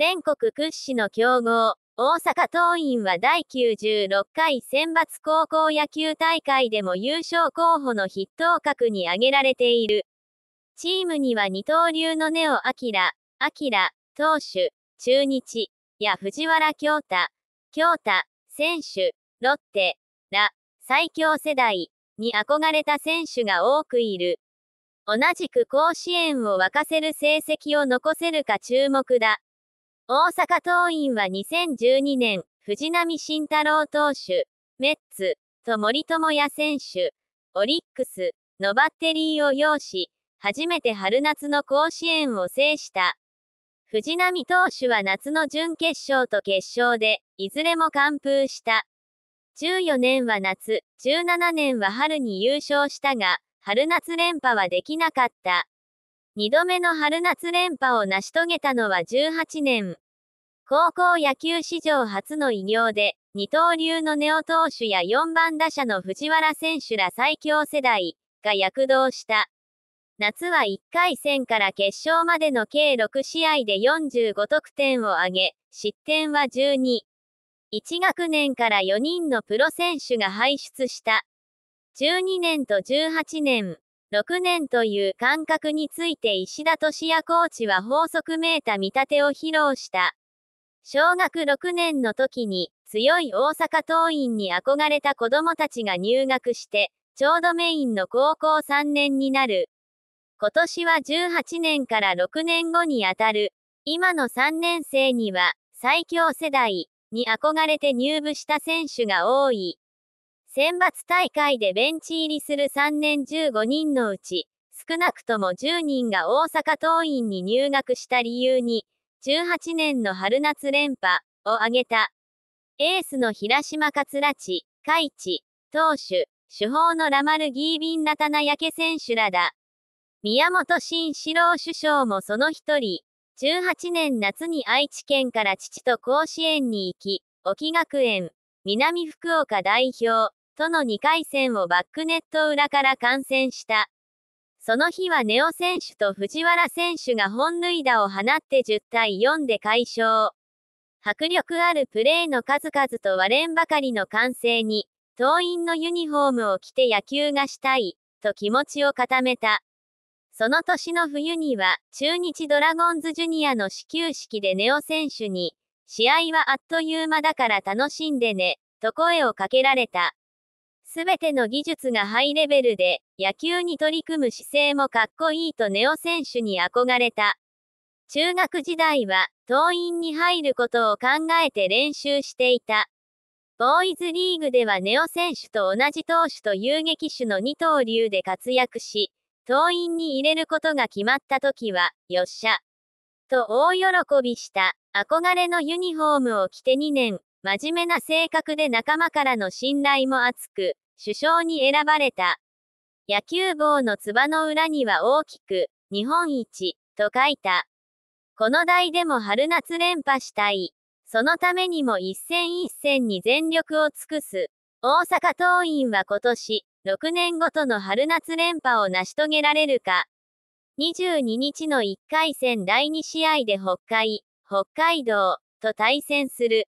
全国屈指の強豪、大阪桐蔭は第96回選抜高校野球大会でも優勝候補の筆頭格に挙げられている。チームには二刀流の根尾明、明、投手、中日、や藤原京太、京太、選手、ロッテ、ら、最強世代に憧れた選手が多くいる。同じく甲子園を沸かせる成績を残せるか注目だ。大阪桐蔭は2012年、藤浪晋太郎投手、メッツ、と森友哉選手、オリックス、のバッテリーを擁し、初めて春夏の甲子園を制した。藤浪投手は夏の準決勝と決勝で、いずれも完封した。14年は夏、17年は春に優勝したが、春夏連覇はできなかった。2度目の春夏連覇を成し遂げたのは18年。高校野球史上初の偉業で、二刀流のネオ投手や4番打者の藤原選手ら最強世代が躍動した。夏は1回戦から決勝までの計6試合で45得点を挙げ、失点は12。1学年から4人のプロ選手が輩出した。12年と18年。6年という感覚について石田俊也コーチは法則めいた見立てを披露した。小学6年の時に強い大阪桐蔭に憧れた子供たちが入学して、ちょうどメインの高校3年になる。今年は18年から6年後にあたる。今の3年生には最強世代に憧れて入部した選手が多い。選抜大会でベンチ入りする3年15人のうち、少なくとも10人が大阪桐蔭に入学した理由に、18年の春夏連覇を挙げた。エースの平島桂地、海地、投手、主砲のラマルギービン・ラタナヤケ選手らだ。宮本慎四郎首相もその一人、18年夏に愛知県から父と甲子園に行き、沖学園、南福岡代表、との2回戦をバックネット裏から観戦した。その日はネオ選手と藤原選手が本塁打を放って10対4で快勝。迫力あるプレーの数々と割れんばかりの歓声に、党員のユニフォームを着て野球がしたい、と気持ちを固めた。その年の冬には、中日ドラゴンズジュニアの始球式でネオ選手に、試合はあっという間だから楽しんでね、と声をかけられた。すべての技術がハイレベルで、野球に取り組む姿勢もかっこいいとネオ選手に憧れた。中学時代は、党員に入ることを考えて練習していた。ボーイズリーグではネオ選手と同じ投手と遊撃手の二刀流で活躍し、党員に入れることが決まった時は、よっしゃ。と大喜びした、憧れのユニフォームを着て2年、真面目な性格で仲間からの信頼も厚く、首相に選ばれた。野球帽のつばの裏には大きく、日本一、と書いた。この代でも春夏連覇したい。そのためにも一戦一戦に全力を尽くす。大阪桐蔭は今年、6年ごとの春夏連覇を成し遂げられるか。22日の1回戦第2試合で北海、北海道、と対戦する。